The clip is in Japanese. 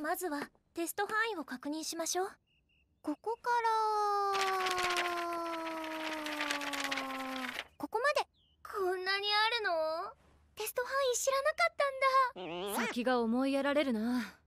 まずはテスト範囲を確認しましょうここからここまでこんなにあるのテスト範囲知らなかったんだ先が思いやられるな